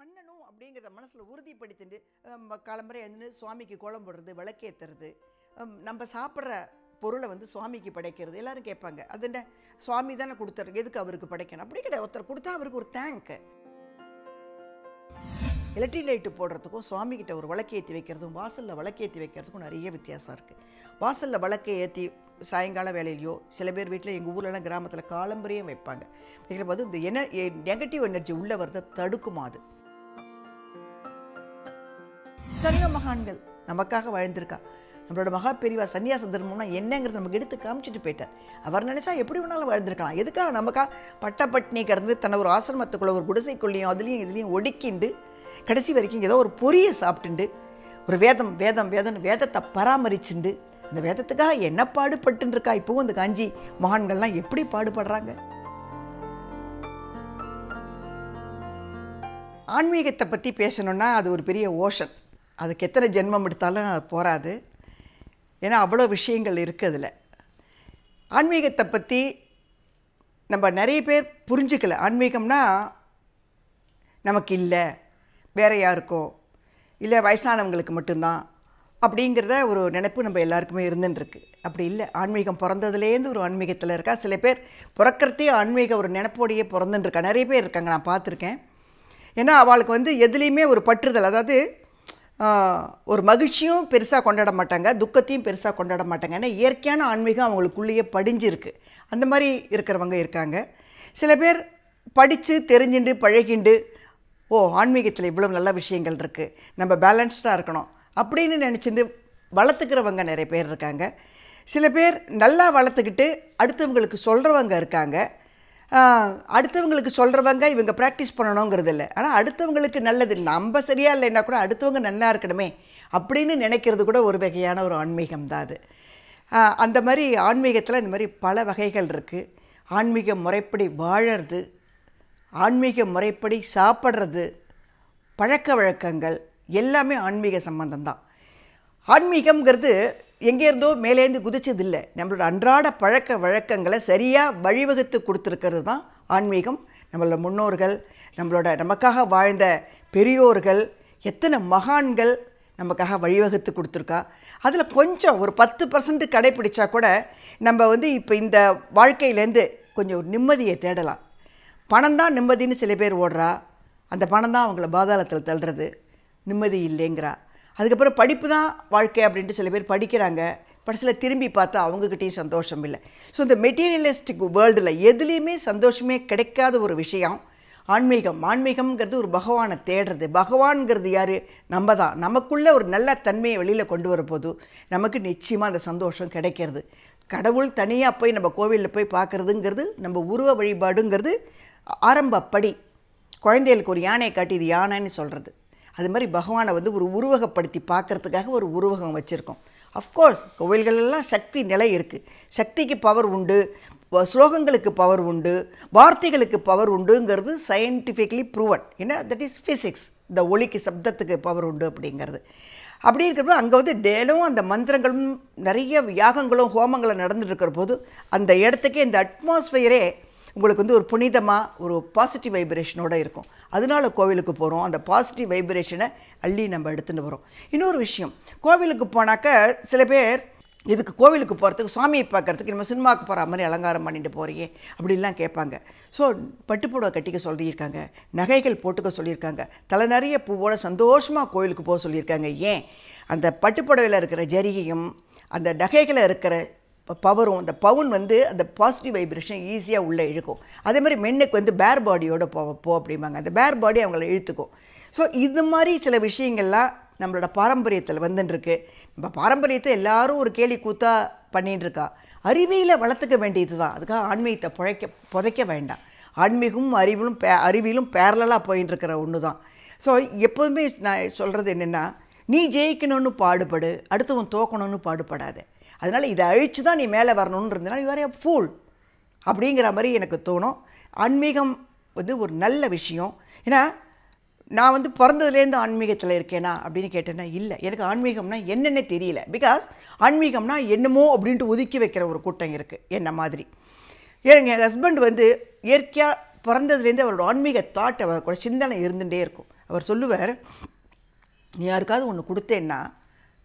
பண்ணணும் அப்படிங்கிறத மனசில் உறுதிப்படுத்திட்டு கிளம்புற எழுந்து சுவாமிக்கு கோலம் போடுறது விளக்கேற்றுறது நம்ம சாப்பிட்ற பொருளை வந்து சுவாமிக்கு படைக்கிறது எல்லாரும் கேட்பாங்க அது என்ன சுவாமி தானே கொடுத்துருக்கு எதுக்கு அவருக்கு படைக்கணும் அப்படி கிடையாது ஒருத்தர் கொடுத்தா அவருக்கு ஒரு தேங்க்கு எலக்ட்ரிக் லைட்டு போடுறதுக்கும் சுவாமிக்கிட்ட ஒரு விளக்கு ஏற்றி வைக்கிறதும் வாசலில் விளக்கேற்றி ஏற்றி வைக்கிறதுக்கும் நிறைய வித்தியாசம் இருக்குது வாசலில் விளக்கை ஏற்றி சாயங்கால வேலையிலையோ சில பேர் வீட்டில் எங்கள் ஊர்லலாம் கிராமத்தில் காலம்பரையும் வைப்பாங்க வைக்கிற போது இந்த எனர் நெகட்டிவ் எனர்ஜி உள்ளே வரதை தடுக்குமா அது எத்தனையோ மகான்கள் நமக்காக வாழ்ந்திருக்கா நம்மளோட மகா பிரிவா சன்னியாச தர்மம்னா என்னங்கிறது நமக்கு எடுத்து காமிச்சிட்டு போயிட்டார் அவர் நினச்சா எப்படி வேணாலும் வாழ்ந்திருக்கலாம் எதுக்காக நமக்கா பட்டப்பட்டினி கடந்து தன்னை ஒரு ஆசிரமத்துக்குள்ளே ஒரு குடிசைக்குள்ளேயும் அதுலேயும் இதுலேயும் ஒடுக்கிண்டு கடைசி வரைக்கும் ஏதோ ஒரு பொரியை சாப்பிட்டுண்டு ஒரு வேதம் வேதம் வேதம் வேதத்தை பராமரிச்சுண்டு இந்த வேதத்துக்காக என்ன பாடுபட்டுருக்கா இப்போவும் இந்த காஞ்சி மகான்கள்லாம் எப்படி பாடுபடுறாங்க ஆன்மீகத்தை பற்றி பேசணுன்னா அது ஒரு பெரிய ஓஷன் அதுக்கு எத்தனை ஜென்மம் எடுத்தாலும் போகாது ஏன்னா அவ்வளோ விஷயங்கள் இருக்குது அதில் ஆன்மீகத்தை பற்றி நம்ம நிறைய பேர் புரிஞ்சுக்கல ஆன்மீகம்னா நமக்கு இல்லை வேற யாருக்கோ இல்லை வயசானவங்களுக்கு மட்டும்தான் அப்படிங்கிறத ஒரு நினைப்பு நம்ம எல்லாருக்குமே இருந்துட்டுருக்கு அப்படி இல்லை ஆன்மீகம் பிறந்ததுலேருந்து ஒரு ஆன்மீகத்தில் இருக்கா சில பேர் பிறக்கிறதே ஆன்மீக ஒரு நினப்போடையே பிறந்துட்டுருக்கா நிறைய பேர் இருக்காங்க நான் பார்த்துருக்கேன் ஏன்னா அவளுக்கு வந்து எதுலேயுமே ஒரு பற்றுதல் அதாவது ஒரு மகிழ்ச்சியும் பெருசாக கொண்டாட மாட்டாங்க துக்கத்தையும் பெருசாக கொண்டாட மாட்டாங்க ஏன்னா இயற்கையான ஆன்மீகம் அவங்களுக்குள்ளேயே படிஞ்சிருக்கு அந்த மாதிரி இருக்கிறவங்க இருக்காங்க சில பேர் படித்து தெரிஞ்சுண்டு பழகிண்டு ஓ ஆன்மீகத்தில் இவ்வளோ நல்ல விஷயங்கள் இருக்குது நம்ம பேலன்ஸ்டாக இருக்கணும் அப்படின்னு நினச்சிருந்து வளர்த்துக்கிறவங்க நிறைய பேர் இருக்காங்க சில பேர் நல்லா வளர்த்துக்கிட்டு அடுத்தவங்களுக்கு சொல்கிறவங்க இருக்காங்க அடுத்தவங்களுக்கு சொல்கிறவங்க இவங்க ப்ராக்டிஸ் பண்ணணுங்கிறது இல்லை ஆனால் அடுத்தவங்களுக்கு நல்லது நம்ம சரியாக இல்லைன்னா கூட அடுத்தவங்க நல்லா இருக்கணுமே அப்படின்னு நினைக்கிறது கூட ஒரு வகையான ஒரு ஆன்மீகம் தான் அது அந்த மாதிரி ஆன்மீகத்தில் இந்த மாதிரி பல வகைகள் இருக்குது ஆன்மீக முறைப்படி வாழறது ஆன்மீக முறைப்படி சாப்பிட்றது பழக்க வழக்கங்கள் எல்லாமே ஆன்மீக சம்பந்தம் தான் ஆன்மீகம்ங்கிறது எங்கேருந்தோ மேலேருந்து குதிச்சதில்லை நம்மளோட அன்றாட பழக்க வழக்கங்களை சரியாக வழிவகுத்து கொடுத்துருக்கிறது தான் ஆன்மீகம் நம்மளோட முன்னோர்கள் நம்மளோட நமக்காக வாழ்ந்த பெரியோர்கள் எத்தனை மகான்கள் நமக்காக வழிவகுத்து கொடுத்துருக்கா அதில் கொஞ்சம் ஒரு பத்து பர்சன்ட் கடைப்பிடிச்சா கூட நம்ம வந்து இப்போ இந்த வாழ்க்கையிலேருந்து கொஞ்சம் நிம்மதியை தேடலாம் பணம் தான் நிம்மதின்னு சில பேர் ஓடுறா அந்த பணம் தான் அவங்கள பாதாளத்தில் தள்ளுறது நிம்மதி இல்லைங்கிறா அதுக்கப்புறம் படிப்பு தான் வாழ்க்கை அப்படின்ட்டு சில பேர் படிக்கிறாங்க படத்தில் திரும்பி பார்த்தா அவங்கக்கிட்டேயும் சந்தோஷம் இல்லை ஸோ இந்த மெட்டீரியலிஸ்டிக் வேர்ல்டில் எதுலேயுமே சந்தோஷமே கிடைக்காத ஒரு விஷயம் ஆன்மீகம் ஆன்மீகம்ங்கிறது ஒரு பகவானை தேடுறது பகவான்ங்கிறது யார் நம்ம தான் நமக்குள்ளே ஒரு நல்ல தன்மையை வெளியில் கொண்டு வரும்போது நமக்கு நிச்சயமாக அந்த சந்தோஷம் கிடைக்கிறது கடவுள் தனியாக போய் நம்ம கோவிலில் போய் பார்க்குறதுங்கிறது நம்ம உருவ வழிபாடுங்கிறது ஆரம்பப்படி குழந்தைகளுக்கு ஒரு யானையை காட்டி இது யானைன்னு சொல்கிறது அது மாதிரி பகவானை வந்து ஒரு உருவகப்படுத்தி பார்க்குறதுக்காக ஒரு உருவகம் வச்சுருக்கோம் அஃப்கோர்ஸ் கோவில்களெல்லாம் சக்தி நிலை இருக்குது சக்திக்கு பவர் உண்டு ஸ்லோகங்களுக்கு பவர் உண்டு வார்த்தைகளுக்கு பவர் உண்டுங்கிறது சயின்டிஃபிக்லி ப்ரூவன் ஏன்னா தட் இஸ் ஃபிசிக்ஸ் இந்த ஒளிக்கு சப்தத்துக்கு பவர் உண்டு அப்படிங்கிறது அப்படி இருக்கிறப்போ அங்கே வந்து டேலும் அந்த மந்திரங்களும் நிறைய யாகங்களும் ஹோமங்களும் நடந்துட்டு இருக்கிற போது அந்த இடத்துக்கே இந்த அட்மாஸ்ஃபியரே உங்களுக்கு வந்து ஒரு புனிதமாக ஒரு பாசிட்டிவ் வைப்ரேஷனோடு இருக்கும் அதனால கோவிலுக்கு போகிறோம் அந்த பாசிட்டிவ் வைப்ரேஷனை அள்ளி நம்ம எடுத்துகிட்டு வரோம் இன்னொரு விஷயம் கோவிலுக்கு போனாக்க சில பேர் இதுக்கு கோவிலுக்கு போகிறதுக்கு சுவாமியை பார்க்குறதுக்கு நம்ம சினிமாவுக்கு போகிற மாதிரி அலங்காரம் பண்ணிட்டு போகிறியே அப்படின்லாம் கேட்பாங்க ஸோ பட்டுப்புடவை கட்டிக்க சொல்லியிருக்காங்க நகைகள் போட்டுக்க சொல்லியிருக்காங்க தலை நிறைய பூவோட சந்தோஷமாக கோவிலுக்கு போக சொல்லியிருக்காங்க ஏன் அந்த பட்டுப்புடவையில் இருக்கிற ஜரிகையும் அந்த நகைகளை இருக்கிற பவரும் அந்த பவுன் வந்து அந்த பாசிட்டிவ் வைப்ரேஷன் ஈஸியாக உள்ளே இழுக்கும் அதே மாதிரி மென்னுக்கு வந்து பேர் பாடியோட போ போ அப்படிம்பாங்க அந்த பேர் பாடி அவங்கள இழுத்துக்கும் ஸோ இது மாதிரி சில விஷயங்கள்லாம் நம்மளோட பாரம்பரியத்தில் வந்துட்டுருக்கு நம்ம பாரம்பரியத்தை எல்லாரும் ஒரு கேலி கூத்தா பண்ணிட்டுருக்கா அறிவியில் வளர்த்துக்க வேண்டியது தான் அதுக்காக ஆன்மீகத்தை புழைக்க புதைக்க வேண்டாம் ஆன்மீகமும் அறிவிலும் பே அறிவிலும் பேரலாக இருக்கிற ஒன்று தான் ஸோ எப்போதுமே நான் சொல்கிறது என்னென்னா நீ ஜெயிக்கணும்னு பாடுபடு அடுத்தவன் தோக்கணும்னு பாடுபடாது அதனால் இதை அழித்து தான் நீ மேலே வரணும்னு இருந்ததுனால யூஆர் ஏ ஃபூல் அப்படிங்கிற மாதிரி எனக்கு தோணும் ஆன்மீகம் வந்து ஒரு நல்ல விஷயம் ஏன்னா நான் வந்து பிறந்ததுலேருந்து ஆன்மீகத்தில் இருக்கேனா அப்படின்னு கேட்டேன்னா இல்லை எனக்கு ஆன்மீகம்னா என்னென்ன தெரியல பிகாஸ் ஆன்மீகம்னா என்னமோ அப்படின்ட்டு ஒதுக்கி வைக்கிற ஒரு கூட்டம் இருக்குது என்ன மாதிரி எங்கள் ஹஸ்பண்ட் வந்து இயற்கையாக பிறந்ததுலேருந்து அவரோட ஆன்மீக தாட் கூட சிந்தனை இருந்துகிட்டே இருக்கும் அவர் சொல்லுவார் நீ யாருக்காவது ஒன்று கொடுத்தேன்னா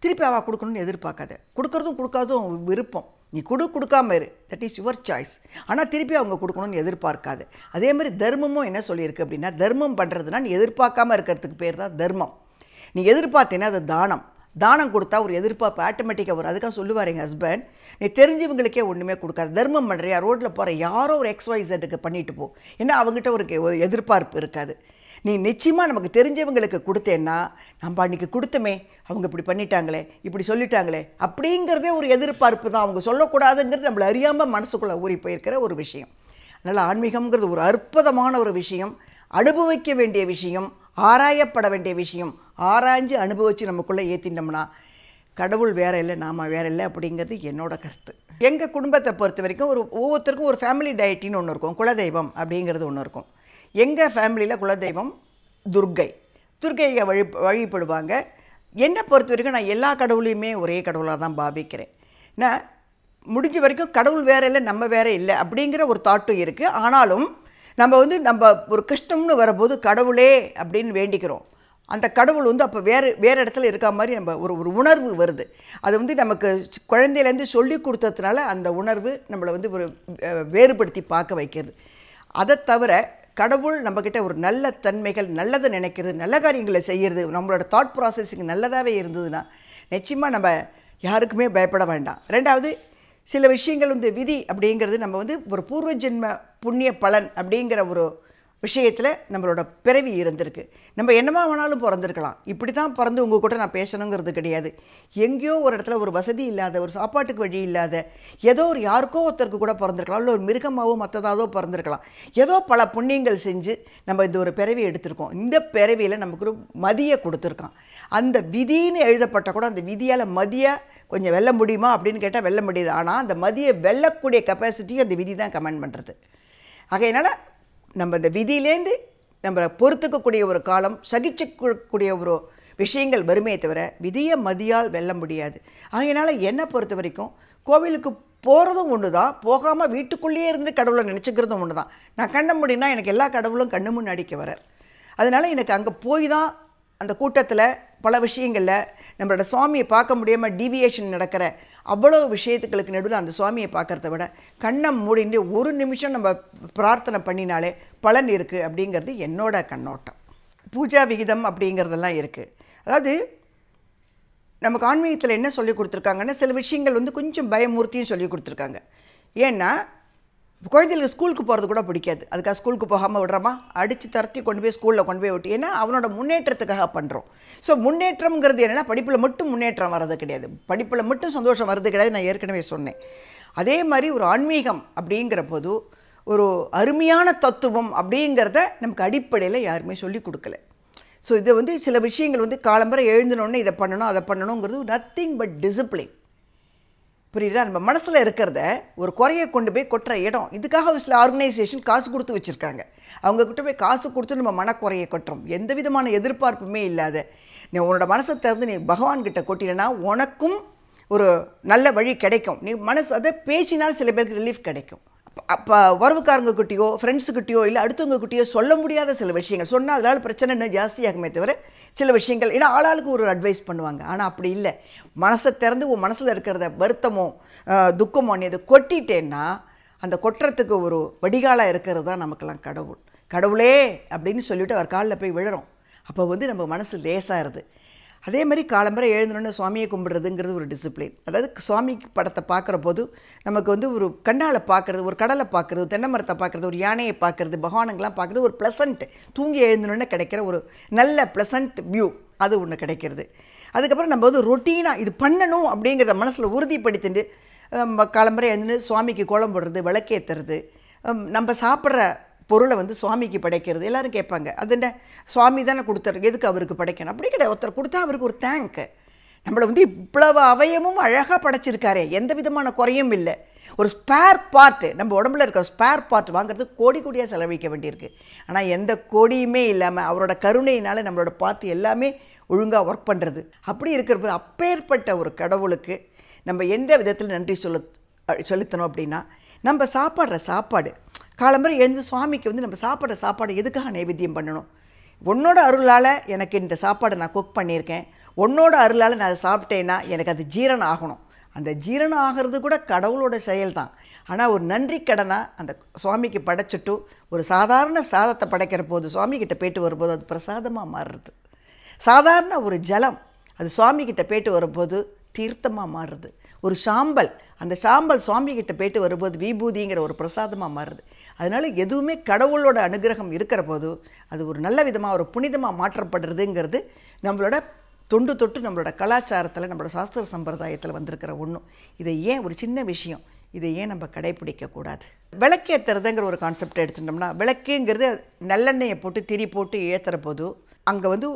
திருப்பி அவள் கொடுக்கணும்னு எதிர்பார்க்காத கொடுக்கறதும் கொடுக்காதும் விருப்பம் நீ கொடு கொடுக்காம இரு தட் இஸ் யுவர் சாய்ஸ் ஆனால் திருப்பி அவங்க கொடுக்கணும்னு எதிர்பார்க்காது அதே மாதிரி தர்மமும் என்ன சொல்லியிருக்கு அப்படின்னா தர்மம் பண்ணுறதுனா நீ எதிர்பார்க்காம இருக்கிறதுக்கு பேர் தான் தர்மம் நீ எதிர்பார்த்தீங்கன்னா அது தானம் தானம் கொடுத்தா ஒரு எதிர்பார்ப்பு ஆட்டோமேட்டிக்காக வரும் அதுக்காக சொல்லுவார் எங்கள் ஹஸ்பண்ட் நீ தெரிஞ்சவங்களுக்கே ஒன்றுமே கொடுக்காது தர்மம் பண்ணுறியா ரோட்டில் போகிற யாரோ ஒரு எக்ஸ்வைசட்டுக்கு பண்ணிட்டு போ ஏன்னா அவங்ககிட்ட ஒரு எதிர்பார்ப்பு இருக்காது நீ நிச்சயமாக நமக்கு தெரிஞ்சவங்களுக்கு கொடுத்தேன்னா நம்ம அன்றைக்கி கொடுத்தமே அவங்க இப்படி பண்ணிட்டாங்களே இப்படி சொல்லிட்டாங்களே அப்படிங்கிறதே ஒரு எதிர்பார்ப்பு தான் அவங்க சொல்லக்கூடாதுங்கிறது நம்மளை அறியாமல் மனசுக்குள்ளே ஊறி போயிருக்கிற ஒரு விஷயம் அதனால் ஆன்மீகம்ங்கிறது ஒரு அற்புதமான ஒரு விஷயம் அனுபவிக்க வேண்டிய விஷயம் ஆராயப்பட வேண்டிய விஷயம் ஆராய்ஞ்சு அனுபவித்து நமக்குள்ளே ஏற்றிட்டோம்னா கடவுள் வேற இல்லை நாம் வேற இல்லை அப்படிங்கிறது என்னோட கருத்து எங்கள் குடும்பத்தை பொறுத்த வரைக்கும் ஒரு ஒவ்வொருத்தருக்கும் ஒரு ஃபேமிலி டயட்டின்னு ஒன்று இருக்கும் குலதெய்வம் அப்படிங்கிறது ஒன்று இருக்கும் எங்கள் ஃபேமிலியில் குலதெய்வம் துர்கை துர்கையை வழி வழிபடுவாங்க என்னை பொறுத்த வரைக்கும் நான் எல்லா கடவுளையுமே ஒரே கடவுளாக தான் பாவிக்கிறேன் நான் முடிஞ்ச வரைக்கும் கடவுள் வேறு இல்லை நம்ம வேறு இல்லை அப்படிங்கிற ஒரு தாட்டும் இருக்குது ஆனாலும் நம்ம வந்து நம்ம ஒரு கஷ்டம்னு வரும்போது கடவுளே அப்படின்னு வேண்டிக்கிறோம் அந்த கடவுள் வந்து அப்போ வேறு வேறு இடத்துல இருக்க மாதிரி நம்ம ஒரு ஒரு உணர்வு வருது அது வந்து நமக்கு குழந்தையிலேருந்து சொல்லி கொடுத்ததுனால அந்த உணர்வு நம்மளை வந்து ஒரு வேறுபடுத்தி பார்க்க வைக்கிறது அதை தவிர கடவுள் நம்மக்கிட்ட ஒரு நல்ல தன்மைகள் நல்லதை நினைக்கிறது நல்ல காரியங்களை செய்கிறது நம்மளோட தாட் ப்ராசஸிங் நல்லதாகவே இருந்ததுன்னா நிச்சயமாக நம்ம யாருக்குமே பயப்பட வேண்டாம் ரெண்டாவது சில விஷயங்கள் வந்து விதி அப்படிங்கிறது நம்ம வந்து ஒரு பூர்வ ஜென்ம புண்ணிய பலன் அப்படிங்கிற ஒரு விஷயத்தில் நம்மளோட பிறவி இருந்திருக்கு நம்ம என்னமா வேணாலும் பிறந்திருக்கலாம் இப்படி தான் பிறந்து உங்கள் கூட நான் பேசணுங்கிறது கிடையாது எங்கேயோ ஒரு இடத்துல ஒரு வசதி இல்லாத ஒரு சாப்பாட்டுக்கு வழி இல்லாத ஏதோ ஒரு யாருக்கோ ஒருத்தருக்கு கூட பிறந்திருக்கலாம் இல்லை ஒரு மிருகமாகவோ மற்றதாவோ பிறந்திருக்கலாம் ஏதோ பல புண்ணியங்கள் செஞ்சு நம்ம இந்த ஒரு பிறவி எடுத்திருக்கோம் இந்த பிறவியில் நமக்கு ஒரு மதியை கொடுத்துருக்கான் அந்த விதின்னு எழுதப்பட்ட கூட அந்த விதியால் மதியை கொஞ்சம் வெல்ல முடியுமா அப்படின்னு கேட்டால் வெல்ல முடியுது ஆனால் அந்த மதியை வெல்லக்கூடிய கெப்பாசிட்டியும் அந்த விதி தான் கமெண்ட் பண்ணுறது ஆகையினால் நம்ம இந்த விதியிலேருந்து நம்ம பொறுத்துக்கக்கூடிய ஒரு காலம் சகிச்சுக்கூடிய ஒரு விஷயங்கள் வருமே தவிர விதியை மதியால் வெல்ல முடியாது அதனால் என்னை பொறுத்த வரைக்கும் கோவிலுக்கு போகிறதும் ஒன்று தான் போகாமல் வீட்டுக்குள்ளேயே இருந்து கடவுளை நினச்சிக்கிறதும் ஒன்று தான் நான் கண்ண முடியும்னா எனக்கு எல்லா கடவுளும் கண்ணு முன்னாடிக்கு வரார் அதனால் எனக்கு அங்கே போய் தான் அந்த கூட்டத்தில் பல விஷயங்களில் நம்மளோட சுவாமியை பார்க்க முடியாமல் டிவியேஷன் நடக்கிற அவ்வளோ விஷயத்துக்களுக்கு நடுவில் அந்த சுவாமியை பார்க்குறத விட கண்ணம் மூடிட்டு ஒரு நிமிஷம் நம்ம பிரார்த்தனை பண்ணினாலே பலன் இருக்குது அப்படிங்கிறது என்னோட கண்ணோட்டம் பூஜா விகிதம் அப்படிங்கிறதெல்லாம் இருக்குது அதாவது நமக்கு ஆன்மீகத்தில் என்ன சொல்லி கொடுத்துருக்காங்கன்னா சில விஷயங்கள் வந்து கொஞ்சம் பயமூர்த்தியும் சொல்லி கொடுத்துருக்காங்க ஏன்னா குழந்தைகளுக்கு ஸ்கூலுக்கு போகிறது கூட பிடிக்காது அதுக்காக ஸ்கூலுக்கு போகாமல் விடுறோமா அடித்து தரத்தி கொண்டு போய் ஸ்கூலில் கொண்டு போய் விட்டு ஏன்னா அவனோட முன்னேற்றத்துக்காக பண்ணுறோம் ஸோ முன்னேற்றம்ங்கிறது என்னென்னா படிப்பில் மட்டும் முன்னேற்றம் வர்றது கிடையாது படிப்பில் மட்டும் சந்தோஷம் வர்றது கிடையாது நான் ஏற்கனவே சொன்னேன் அதே மாதிரி ஒரு ஆன்மீகம் அப்படிங்கிற போது ஒரு அருமையான தத்துவம் அப்படிங்கிறத நமக்கு அடிப்படையில் யாருமே சொல்லி கொடுக்கல ஸோ இதை வந்து சில விஷயங்கள் வந்து காலம்பரம் எழுந்தணுன்னு இதை பண்ணணும் அதை பண்ணணுங்கிறது நத்திங் பட் டிசிப்ளின் புரியுதா நம்ம மனசில் இருக்கிறத ஒரு குறையை கொண்டு போய் கொட்டுற இடம் இதுக்காக ஒரு சில ஆர்கனைசேஷன் காசு கொடுத்து வச்சுருக்காங்க அவங்கக்கிட்ட போய் காசு கொடுத்து நம்ம மனக்குறையை கொட்டுறோம் எந்த விதமான எதிர்பார்ப்புமே இல்லாத நீ உன்னோட மனசை திறந்து நீ பகவான்கிட்ட கொட்டினா உனக்கும் ஒரு நல்ல வழி கிடைக்கும் நீ மனசு அதை பேசினாலும் சில பேருக்கு ரிலீஃப் கிடைக்கும் அப்போ உறவுக்காரங்கக்கிட்டேயோ ஃப்ரெண்ட்ஸுக்கிட்டையோ இல்லை அடுத்தவங்கக்கிட்டேயோ சொல்ல முடியாத சில விஷயங்கள் சொன்னால் அதனால் பிரச்சனை இன்னும் ஜாஸ்தியாகுமே தவிர சில விஷயங்கள் ஏன்னா ஆளாளுக்கு ஒரு அட்வைஸ் பண்ணுவாங்க ஆனால் அப்படி இல்லை மனசை திறந்து உன் மனசில் இருக்கிறத வருத்தமோ துக்கமோ நீ அதை கொட்டிட்டேன்னா அந்த கொட்டுறதுக்கு ஒரு வடிகாலாக இருக்கிறது தான் நமக்கெல்லாம் கடவுள் கடவுளே அப்படின்னு சொல்லிவிட்டு அவர் காலில் போய் விழுறோம் அப்போ வந்து நம்ம மனசு லேசாகிறது அதே மாதிரி காலம்பரை எழுந்தோடனே சுவாமியை கும்பிட்றதுங்கிறது ஒரு டிசிப்ளின் அதாவது சுவாமி படத்தை பார்க்குற போது நமக்கு வந்து ஒரு கண்ணால் பார்க்குறது ஒரு கடலை பார்க்குறது தென்னை மரத்தை பார்க்குறது ஒரு யானையை பார்க்குறது பகவானங்கள்லாம் பார்க்குறது ஒரு ப்ளசண்ட்டு தூங்கி எழுந்தோடனே கிடைக்கிற ஒரு நல்ல ப்ளசண்ட் வியூ அது ஒன்று கிடைக்கிறது அதுக்கப்புறம் நம்ம வந்து ரொட்டீனாக இது பண்ணணும் அப்படிங்கிறத மனசில் உறுதிப்படுத்திட்டு காலம்பரை எழுந்துன்னு சுவாமிக்கு கோலம் போடுறது விளக்கேற்றுறது நம்ம சாப்பிட்ற பொருளை வந்து சுவாமிக்கு படைக்கிறது எல்லோரும் கேட்பாங்க அதுண்ட சுவாமி தானே கொடுத்தாரு எதுக்கு அவருக்கு படைக்கணும் அப்படி கிடையாது ஒருத்தர் கொடுத்தா அவருக்கு ஒரு தேங்க்கு நம்மளை வந்து இவ்வளவு அவயமும் அழகாக படைச்சிருக்காரே எந்த விதமான குறையும் இல்லை ஒரு ஸ்பேர் பார்ட்டு நம்ம உடம்புல இருக்கிற ஸ்பேர் பார்ட் வாங்குறது கோடி கோடியாக செலவழிக்க வேண்டியிருக்கு ஆனால் எந்த கோடியுமே இல்லாமல் அவரோட கருணையினால் நம்மளோட பார்ட் எல்லாமே ஒழுங்காக ஒர்க் பண்ணுறது அப்படி இருக்கிற அப்பேற்பட்ட ஒரு கடவுளுக்கு நம்ம எந்த விதத்தில் நன்றி சொல்ல செலுத்தணும் அப்படின்னா நம்ம சாப்பாடுற சாப்பாடு காலம்பரம் எழுந்து சுவாமிக்கு வந்து நம்ம சாப்பிட்ற சாப்பாடு எதுக்காக நைவேத்தியம் பண்ணணும் உன்னோட அருளால் எனக்கு இந்த சாப்பாடை நான் குக் பண்ணியிருக்கேன் உன்னோட அருளால் நான் அதை சாப்பிட்டேன்னா எனக்கு அது ஜீரணம் ஆகணும் அந்த ஜீரணம் ஆகிறது கூட கடவுளோட செயல் தான் ஆனால் ஒரு நன்றி கடனாக அந்த சுவாமிக்கு படைச்சிட்டு ஒரு சாதாரண சாதத்தை படைக்கிற போது சுவாமிக்கிட்ட போயிட்டு வரும்போது அது பிரசாதமாக மாறுறது சாதாரண ஒரு ஜலம் அது சுவாமிக்கிட்ட போயிட்டு வரும்போது தீர்த்தமாக மாறுது ஒரு சாம்பல் அந்த சாம்பல் சுவாமிகிட்ட போயிட்டு வரும்போது விபூதிங்கிற ஒரு பிரசாதமாக மாறுது அதனால் எதுவுமே கடவுளோட அனுகிரகம் இருக்கிற போது அது ஒரு நல்ல விதமாக ஒரு புனிதமாக மாற்றப்படுறதுங்கிறது நம்மளோட தொண்டு தொட்டு நம்மளோட கலாச்சாரத்தில் நம்மளோட சாஸ்திர சம்பிரதாயத்தில் வந்திருக்கிற ஒன்றும் இதை ஏன் ஒரு சின்ன விஷயம் இதை ஏன் நம்ம கடைப்பிடிக்கக்கூடாது விளக்கேற்றுறதுங்கிற ஒரு கான்செப்ட் எடுத்துட்டோம்னா விளக்குங்கிறது நல்லெண்ணெயை போட்டு திரி போட்டு ஏற்றுற போது அங்கே வந்து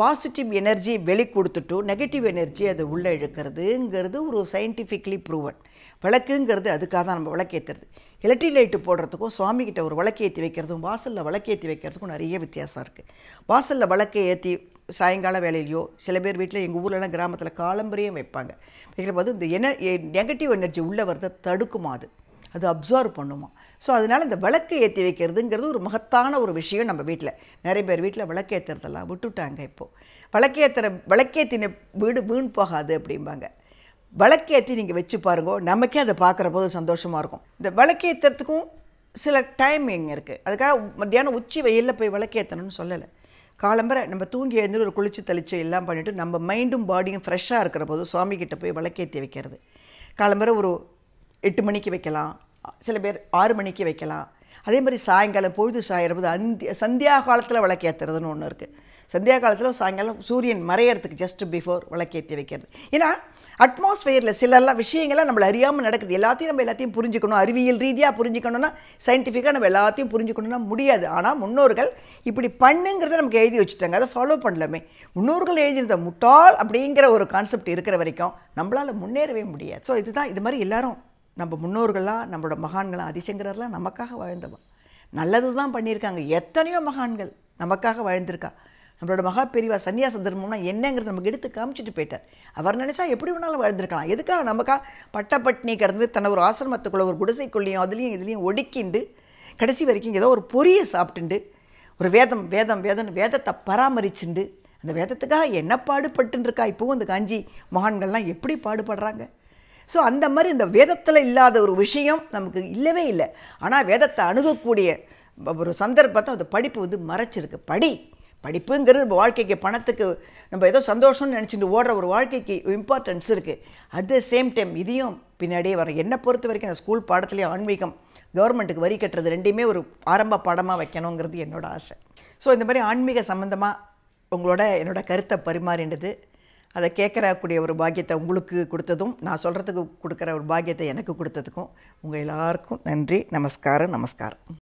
பாசிட்டிவ் எனர்ஜி வெளி கொடுத்துட்டு நெகட்டிவ் எனர்ஜி அது உள்ளே இழுக்கிறதுங்கிறது ஒரு சயின்டிஃபிக்லி ப்ரூவன் விளக்குங்கிறது அதுக்காக தான் நம்ம விளக்கேற்றுறது எலக்ட்ரிக் லைட்டு போடுறதுக்கும் சுவாமிகிட்ட ஒரு விளக்கு ஏற்றி வைக்கிறதும் வாசலில் விளக்கு ஏற்றி வைக்கிறதுக்கும் நிறைய வித்தியாசம் இருக்குது வாசலில் விளக்கை ஏற்றி சாயங்கால வேலையிலையோ சில பேர் வீட்டில் எங்கள் ஊரில் கிராமத்தில் காலம்பரியும் வைப்பாங்க வைக்கிற போது இந்த என நெகட்டிவ் எனர்ஜி உள்ளே வரதை தடுக்குமா அது அது அப்சர்வ் பண்ணுமா ஸோ அதனால் இந்த விளக்கு ஏற்றி வைக்கிறதுங்கிறது ஒரு மகத்தான ஒரு விஷயம் நம்ம வீட்டில் நிறைய பேர் வீட்டில் ஏற்றுறதெல்லாம் விட்டுட்டாங்க இப்போது விளக்கேற்றுற விளக்கேற்றின வீடு வீண் போகாது அப்படிம்பாங்க விளக்கேற்றி நீங்கள் வச்சு பாருங்கோ நமக்கே அதை பார்க்குற போது சந்தோஷமாக இருக்கும் இந்த விளக்கேற்றுறதுக்கும் சில டைம் எங்கே இருக்குது அதுக்காக மத்தியானம் உச்சி வெயிலில் போய் விளக்கேற்றணும்னு சொல்லலை காலம்பரை நம்ம தூங்கி எழுந்து ஒரு குளிச்சு தெளிச்சு எல்லாம் பண்ணிவிட்டு நம்ம மைண்டும் பாடியும் ஃப்ரெஷ்ஷாக இருக்கிற போது சுவாமிகிட்ட போய் விளக்கேற்றி வைக்கிறது காலம்பரை ஒரு எட்டு மணிக்கு வைக்கலாம் சில பேர் ஆறு மணிக்கு வைக்கலாம் அதே மாதிரி சாயங்காலம் பொழுது சாயிற போது அந்தி சந்தியா காலத்தில் விளக்கேற்றுறதுன்னு ஒன்று இருக்குது சந்தியா காலத்தில் சாயங்காலம் சூரியன் மறையிறதுக்கு ஜஸ்ட் பிஃபோர் விளக்கேற்றி வைக்கிறது ஏன்னா அட்மாஸ்ஃபியரில் சிலெல்லாம் விஷயங்கள்லாம் நம்மளை அறியாமல் நடக்குது எல்லாத்தையும் நம்ம எல்லாத்தையும் புரிஞ்சுக்கணும் அறிவியல் ரீதியாக புரிஞ்சுக்கணும்னா சயின்டிஃபிக்காக நம்ம எல்லாத்தையும் புரிஞ்சுக்கணும்னா முடியாது ஆனால் முன்னோர்கள் இப்படி பண்ணுங்கிறத நமக்கு எழுதி வச்சுட்டாங்க அதை ஃபாலோ பண்ணலாமே முன்னோர்கள் எழுதியிருந்த முட்டாள் அப்படிங்கிற ஒரு கான்செப்ட் இருக்கிற வரைக்கும் நம்மளால் முன்னேறவே முடியாது ஸோ இதுதான் இது மாதிரி எல்லோரும் நம்ம முன்னோர்கள்லாம் நம்மளோட மகான்களாக அதிசங்கரர்லாம் நமக்காக வாழ்ந்தவா நல்லது தான் பண்ணியிருக்காங்க எத்தனையோ மகான்கள் நமக்காக வாழ்ந்திருக்கா நம்மளோட மகா பிரிவா சன்னியாச தர்மம்னா என்னங்கிறது நமக்கு எடுத்து காமிச்சிட்டு போயிட்டார் அவர் நினச்சா எப்படி வேணாலும் வாழ்ந்திருக்கலாம் எதுக்காக நமக்கா பட்டப்பட்டினி கிடந்து தன்னை ஒரு ஆசிரமத்துக்குள்ளே ஒரு குடிசைக்குள்ளேயும் அதுலேயும் இதுலேயும் ஒடுக்கிண்டு கடைசி வரைக்கும் ஏதோ ஒரு பொரியை சாப்பிட்டுண்டு ஒரு வேதம் வேதம் வேதம் வேதத்தை பராமரிச்சுண்டு அந்த வேதத்துக்காக என்ன பாடுபட்டுருக்கா இப்போவும் இந்த காஞ்சி மகான்கள்லாம் எப்படி பாடுபடுறாங்க ஸோ அந்த மாதிரி இந்த வேதத்தில் இல்லாத ஒரு விஷயம் நமக்கு இல்லவே இல்லை ஆனால் வேதத்தை அணுகக்கூடிய ஒரு சந்தர்ப்பத்தை அந்த படிப்பு வந்து மறைச்சிருக்கு படி படிப்புங்கிறது நம்ம வாழ்க்கைக்கு பணத்துக்கு நம்ம ஏதோ சந்தோஷம்னு நினச்சிட்டு ஓடுற ஒரு வாழ்க்கைக்கு இம்பார்ட்டன்ஸ் இருக்குது அட் த சேம் டைம் இதையும் பின்னாடியே வர என்னை பொறுத்த வரைக்கும் அந்த ஸ்கூல் பாடத்துலேயும் ஆன்மீகம் கவர்மெண்ட்டுக்கு வரி கட்டுறது ரெண்டையுமே ஒரு ஆரம்ப பாடமாக வைக்கணுங்கிறது என்னோடய ஆசை ஸோ இந்த மாதிரி ஆன்மீக சம்மந்தமாக உங்களோட என்னோடய கருத்தை பரிமாறின்றது அதை கேட்கறக்கூடிய ஒரு பாக்கியத்தை உங்களுக்கு கொடுத்ததும் நான் சொல்கிறதுக்கு கொடுக்குற ஒரு பாக்கியத்தை எனக்கு கொடுத்ததுக்கும் உங்கள் எல்லாருக்கும் நன்றி நமஸ்காரம் நமஸ்காரம்